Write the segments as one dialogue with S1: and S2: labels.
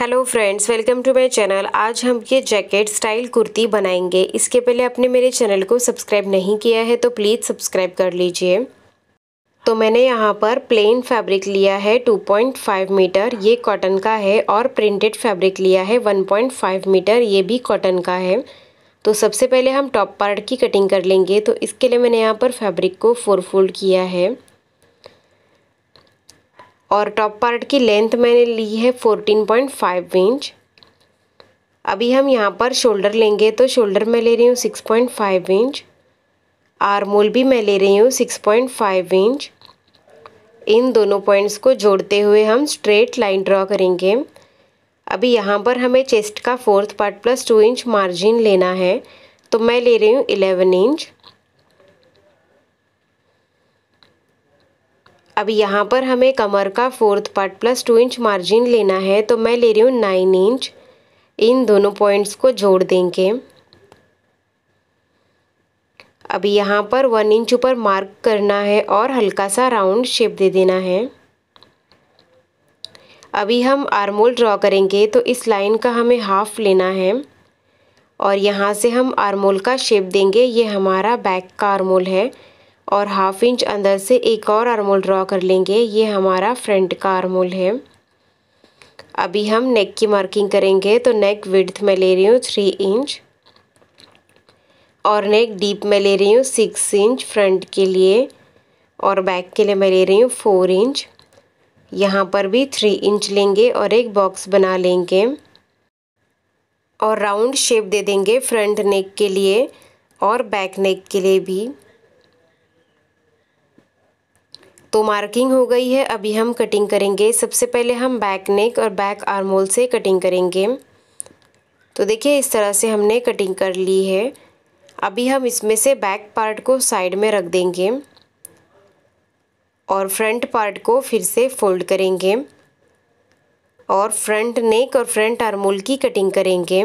S1: hello friends welcome to my channel आज हम ये जैकेट स्टाइल कुर्ती बनाएंगे इसके पहले आपने मेरे चैनल को सब्सक्राइब नहीं किया है तो प्लीज़ सब्सक्राइब कर लीजिए तो मैंने यहाँ पर प्लेन फैब्रिक लिया है 2.5 मीटर ये कॉटन का है और प्रिंटेड फैब्रिक लिया है 1.5 मीटर ये भी कॉटन का है तो सबसे पहले हम टॉप पार्ट की कटिंग कर लेंगे तो इसके लिए मैंने यहाँ पर फैब्रिक को फोर फोल्ड किया है और टॉप पार्ट की लेंथ मैंने ली है 14.5 इंच अभी हम यहाँ पर शोल्डर लेंगे तो शोल्डर मैं ले रही हूँ 6.5 इंच आरमोल भी मैं ले रही हूँ 6.5 इंच इन दोनों पॉइंट्स को जोड़ते हुए हम स्ट्रेट लाइन ड्रॉ करेंगे अभी यहाँ पर हमें चेस्ट का fourth part plus two inch margin लेना है तो मैं ले रही हूँ इलेवन इंच अब यहाँ पर हमें कमर का fourth part plus two inch margin लेना है तो मैं ले रही हूँ नाइन इंच इन दोनों पॉइंट्स को जोड़ देंगे अब यहाँ पर वन इंच ऊपर मार्क करना है और हल्का सा राउंड शेप दे देना है अभी हम आरमोल ड्रॉ करेंगे तो इस लाइन का हमें हाफ लेना है और यहाँ से हम आरमोल का शेप देंगे ये हमारा बैक का आरमोल है और हाफ इंच अंदर से एक और आरमोल ड्रॉ कर लेंगे ये हमारा फ्रंट का आरमोल है अभी हम नेक की मार्किंग करेंगे तो नेक विड्थ में ले रही हूँ थ्री इंच और नेक डीप में ले रही हूँ सिक्स इंच फ्रंट के लिए और बैक के लिए मैं ले रही हूँ फोर इंच यहाँ पर भी थ्री इंच लेंगे और एक बॉक्स बना लेंगे और राउंड शेप दे देंगे फ्रंट नेक के लिए और बैक नेक के लिए भी तो मार्किंग हो गई है अभी हम कटिंग करेंगे सबसे पहले हम बैक नेक और बैक आर्मोल से कटिंग करेंगे तो देखिए इस तरह से हमने कटिंग कर ली है अभी हम इसमें से बैक पार्ट को साइड में रख देंगे और फ्रंट पार्ट को फिर से फोल्ड करेंगे और फ्रंट नेक और फ्रंट आर्मोल की कटिंग करेंगे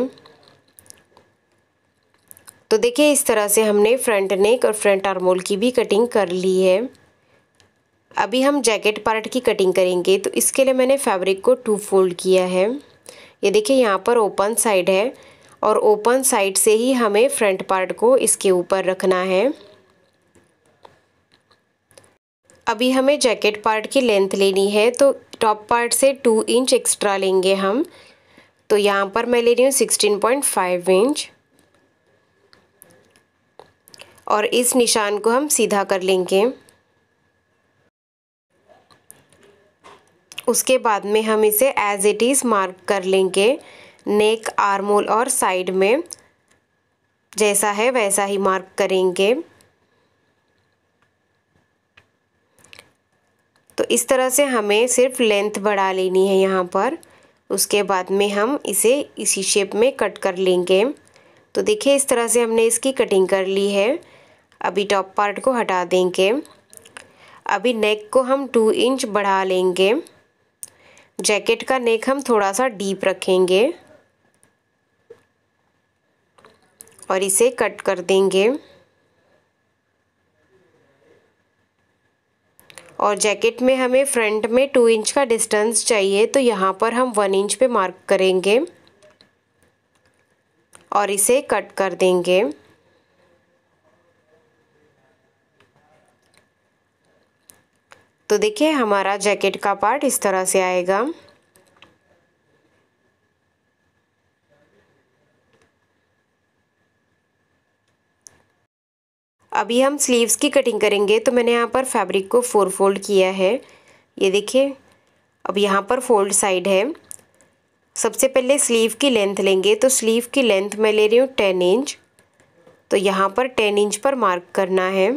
S1: तो देखिए इस तरह से हमने फ्रंट नेक और फ्रंट आरमोल की भी कटिंग कर ली है अभी हम जैकेट पार्ट की कटिंग करेंगे तो इसके लिए मैंने फैब्रिक को टू फोल्ड किया है ये देखिए यहाँ पर ओपन साइड है और ओपन साइड से ही हमें फ्रंट पार्ट को इसके ऊपर रखना है अभी हमें जैकेट पार्ट की लेंथ लेनी है तो टॉप पार्ट से टू इंच एक्स्ट्रा लेंगे हम तो यहाँ पर मैं ले रही हूँ सिक्सटीन पॉइंट फाइव इंच और इस निशान को हम सीधा कर लेंगे उसके बाद में हम इसे एज इट इज़ मार्क कर लेंगे नेक आर्मोल और साइड में जैसा है वैसा ही मार्क करेंगे तो इस तरह से हमें सिर्फ लेंथ बढ़ा लेनी है यहाँ पर उसके बाद में हम इसे इसी शेप में कट कर लेंगे तो देखिए इस तरह से हमने इसकी कटिंग कर ली है अभी टॉप पार्ट को हटा देंगे अभी नेक को हम टू इंच बढ़ा लेंगे जैकेट का नेक हम थोड़ा सा डीप रखेंगे और इसे कट कर देंगे और जैकेट में हमें फ्रंट में टू इंच का डिस्टेंस चाहिए तो यहाँ पर हम वन इंच पे मार्क करेंगे और इसे कट कर देंगे तो देखिए हमारा जैकेट का पार्ट इस तरह से आएगा अभी हम स्लीव्स की कटिंग करेंगे तो मैंने यहाँ पर फैब्रिक को फोर फोल्ड किया है ये देखिए अब यहाँ पर फोल्ड साइड है सबसे पहले स्लीव की लेंथ लेंगे तो स्लीव की लेंथ मैं ले रही हूँ टेन इंच तो यहाँ पर टेन इंच पर मार्क करना है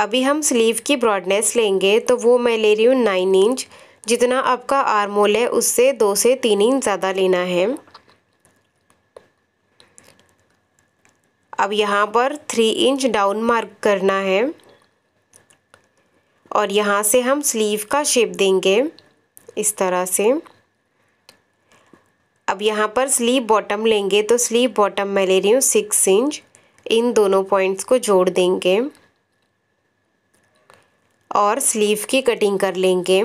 S1: अभी हम स्लीव की ब्रॉडनेस लेंगे तो वो मैं ले रही हूँ नाइन इंच जितना आपका आर्म होल है उससे दो से तीन इंच ज़्यादा लेना है अब यहाँ पर थ्री इंच डाउन मार्क करना है और यहाँ से हम स्लीव का शेप देंगे इस तरह से अब यहाँ पर स्लीव बॉटम लेंगे तो स्लीव बॉटम मैं ले रही हूँ सिक्स इंच इन दोनों पॉइंट्स को जोड़ देंगे और स्लीव की कटिंग कर लेंगे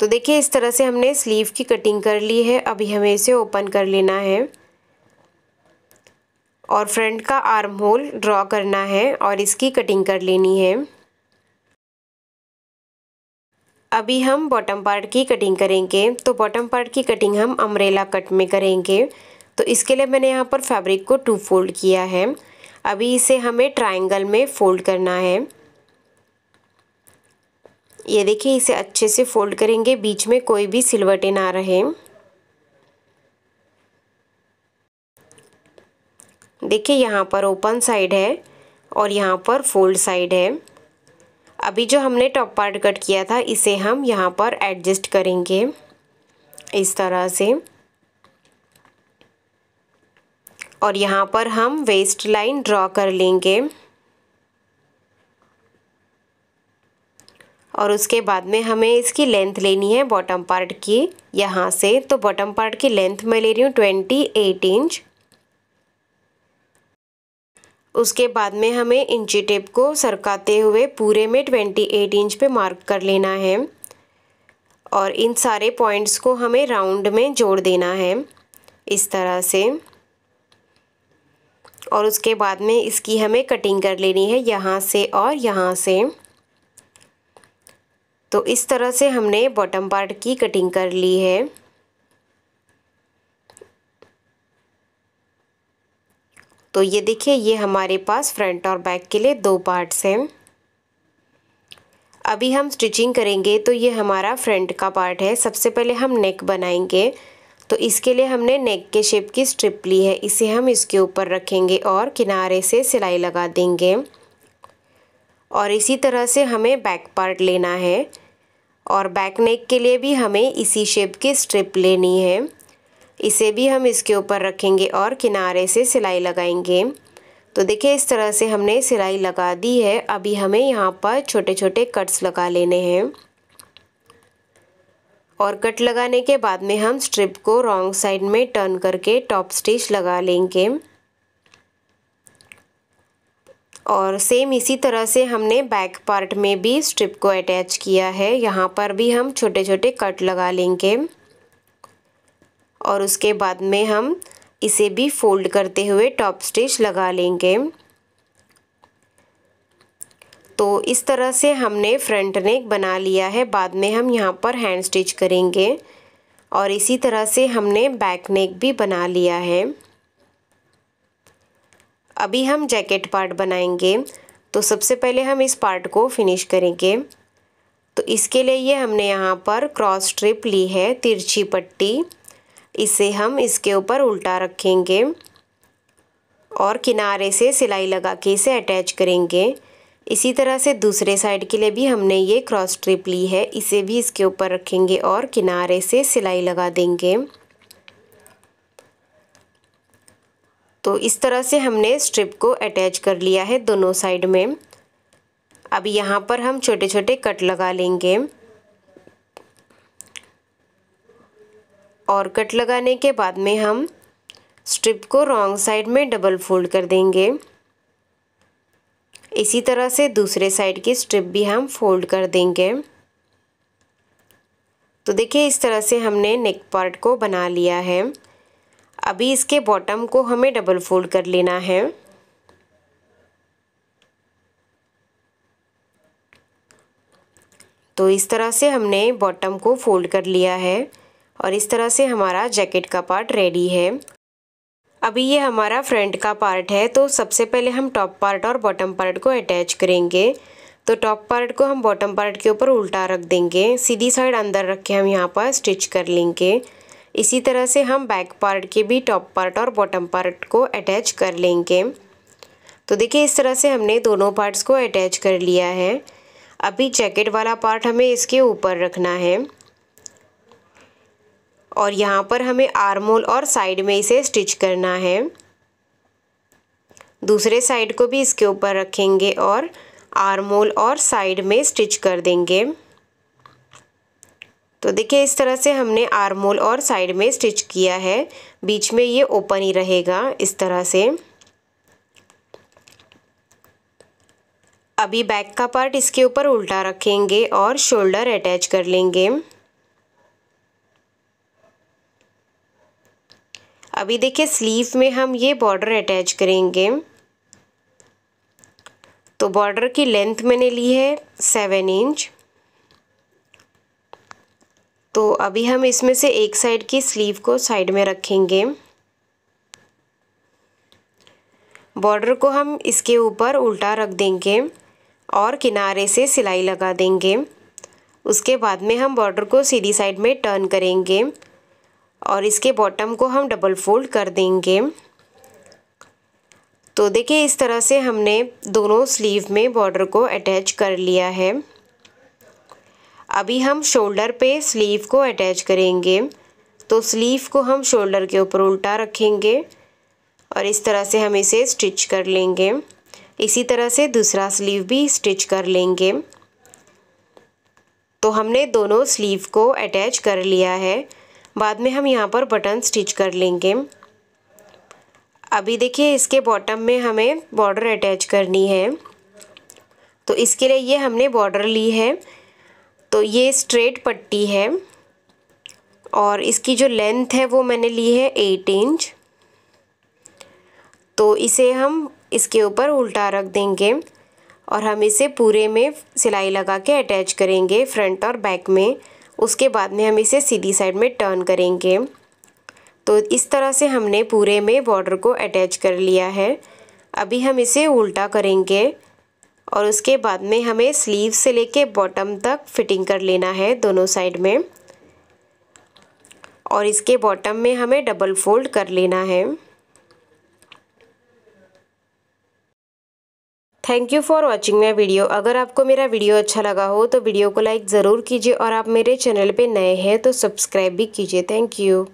S1: तो देखिए इस तरह से हमने स्लीव की कटिंग कर ली है अभी हमें इसे ओपन कर लेना है और फ्रंट का आर्म होल ड्रॉ करना है और इसकी कटिंग कर लेनी है अभी हम बॉटम पार्ट की कटिंग करेंगे तो बॉटम पार्ट की कटिंग हम अम्ब्रेला कट में करेंगे तो इसके लिए मैंने यहाँ पर फैब्रिक को टू फोल्ड किया है अभी इसे हमें ट्राइंगल में फोल्ड करना है ये देखिए इसे अच्छे से फोल्ड करेंगे बीच में कोई भी सिलवटे ना रहे देखिए यहाँ पर ओपन साइड है और यहाँ पर फोल्ड साइड है अभी जो हमने टॉप पार्ट कट किया था इसे हम यहाँ पर एडजस्ट करेंगे इस तरह से और यहाँ पर हम वेस्ट लाइन ड्रॉ कर लेंगे और उसके बाद में हमें इसकी लेंथ लेनी है बॉटम पार्ट की यहाँ से तो बॉटम पार्ट की लेंथ मैं ले रही हूँ ट्वेंटी एट इंच उसके बाद में हमें इंची टेप को सरकाते हुए पूरे में ट्वेंटी एट इंच पे मार्क कर लेना है और इन सारे पॉइंट्स को हमें राउंड में जोड़ देना है इस तरह से और उसके बाद में इसकी हमें कटिंग कर लेनी है यहाँ से और यहाँ से तो इस तरह से हमने बॉटम पार्ट की कटिंग कर ली है तो ये देखिए ये हमारे पास फ्रंट और बैक के लिए दो पार्ट्स हैं अभी हम स्टिचिंग करेंगे तो ये हमारा फ्रंट का पार्ट है सबसे पहले हम नेक बनाएंगे तो इसके लिए हमने नेक के शेप की स्ट्रिप ली है इसे हम इसके ऊपर रखेंगे और किनारे से सिलाई लगा देंगे और इसी तरह से हमें बैक पार्ट लेना है और बैक नेक के लिए भी हमें इसी शेप की स्ट्रिप लेनी है इसे भी हम इसके ऊपर रखेंगे और किनारे से सिलाई लगाएंगे तो देखिए इस तरह से हमने सिलाई लगा दी है अभी हमें यहाँ पर छोटे छोटे कट्स लगा लेने हैं और कट लगाने के बाद में हम स्ट्रिप को रॉन्ग साइड में टर्न करके टॉप स्टिच लगा लेंगे और सेम इसी तरह से हमने बैक पार्ट में भी स्ट्रिप को अटैच किया है यहाँ पर भी हम छोटे छोटे कट लगा लेंगे और उसके बाद में हम इसे भी फोल्ड करते हुए टॉप स्टिच लगा लेंगे तो इस तरह से हमने फ्रंट नेक बना लिया है बाद में हम यहाँ पर हैंड स्टिच करेंगे और इसी तरह से हमने बैक नेक भी बना लिया है अभी हम जैकेट पार्ट बनाएंगे तो सबसे पहले हम इस पार्ट को फिनिश करेंगे तो इसके लिए ये हमने यहाँ पर क्रॉस स्ट्रिप ली है तिरछी पट्टी इसे हम इसके ऊपर उल्टा रखेंगे और किनारे से सिलाई लगा के इसे अटैच करेंगे इसी तरह से दूसरे साइड के लिए भी हमने ये क्रॉस स्ट्रिप ली है इसे भी इसके ऊपर रखेंगे और किनारे से सिलाई लगा देंगे तो इस तरह से हमने स्ट्रिप को अटैच कर लिया है दोनों साइड में अब यहाँ पर हम छोटे छोटे कट लगा लेंगे और कट लगाने के बाद में हम स्ट्रिप को रॉन्ग साइड में डबल फोल्ड कर देंगे इसी तरह से दूसरे साइड की स्ट्रिप भी हम फोल्ड कर देंगे तो देखिए इस तरह से हमने नेक पार्ट को बना लिया है अभी इसके बॉटम को हमें डबल फोल्ड कर लेना है तो इस तरह से हमने बॉटम को फोल्ड कर लिया है और इस तरह से हमारा जैकेट का पार्ट रेडी है अभी ये हमारा फ्रंट का पार्ट है तो सबसे पहले हम टॉप पार्ट और बॉटम पार्ट को अटैच करेंगे तो टॉप पार्ट को हम बॉटम पार्ट के ऊपर उल्टा रख देंगे सीधी साइड अंदर रख के हम यहाँ पर स्टिच कर लेंगे इसी तरह से हम बैक पार्ट के भी टॉप पार्ट और बॉटम पार्ट को अटैच कर लेंगे तो देखिए इस तरह से हमने दोनों पार्ट्स को अटैच कर लिया है अभी जैकेट वाला पार्ट हमें इसके ऊपर रखना है और यहाँ पर हमें आर्मोल और साइड में इसे स्टिच करना है दूसरे साइड को भी इसके ऊपर रखेंगे और आर्मोल और साइड में स्टिच कर देंगे तो देखिए इस तरह से हमने आर्मोल और साइड में स्टिच किया है बीच में ये ओपन ही रहेगा इस तरह से अभी बैक का पार्ट इसके ऊपर उल्टा रखेंगे और शोल्डर अटैच कर लेंगे अभी देखिए स्लीव में हम ये बॉर्डर अटैच करेंगे तो बॉर्डर की लेंथ मैंने ली है सेवन इंच तो अभी हम इसमें से एक साइड की स्लीव को साइड में रखेंगे बॉर्डर को हम इसके ऊपर उल्टा रख देंगे और किनारे से सिलाई लगा देंगे उसके बाद में हम बॉर्डर को सीधी साइड में टर्न करेंगे और इसके बॉटम को हम डबल फोल्ड कर देंगे तो देखिए इस तरह से हमने दोनों स्लीव में बॉर्डर को अटैच कर लिया है अभी हम शोल्डर पे स्लीव को अटैच करेंगे तो स्लीव को हम शोल्डर के ऊपर उल्टा रखेंगे और इस तरह से हम इसे स्टिच कर लेंगे इसी तरह से दूसरा स्लीव भी स्टिच कर लेंगे तो हमने दोनों स्लीव को अटैच कर लिया है बाद में हम यहाँ पर बटन स्टिच कर लेंगे अभी देखिए इसके बॉटम में हमें बॉर्डर अटैच करनी है तो इसके लिए ये हमने बॉर्डर ली है तो ये स्ट्रेट पट्टी है और इसकी जो लेंथ है वो मैंने ली है एट इंच तो इसे हम इसके ऊपर उल्टा रख देंगे और हम इसे पूरे में सिलाई लगा के अटैच करेंगे फ्रंट और बैक में उसके बाद में हम इसे सीधी साइड में टर्न करेंगे तो इस तरह से हमने पूरे में बॉर्डर को अटैच कर लिया है अभी हम इसे उल्टा करेंगे और उसके बाद में हमें स्लीव से लेके बॉटम तक फिटिंग कर लेना है दोनों साइड में और इसके बॉटम में हमें डबल फोल्ड कर लेना है thank you for watching my video अगर आपको मेरा वीडियो अच्छा लगा हो तो वीडियो को लाइक ज़रूर कीजिए और आप मेरे चैनल पर नए हैं तो सब्सक्राइब भी कीजिए थैंक यू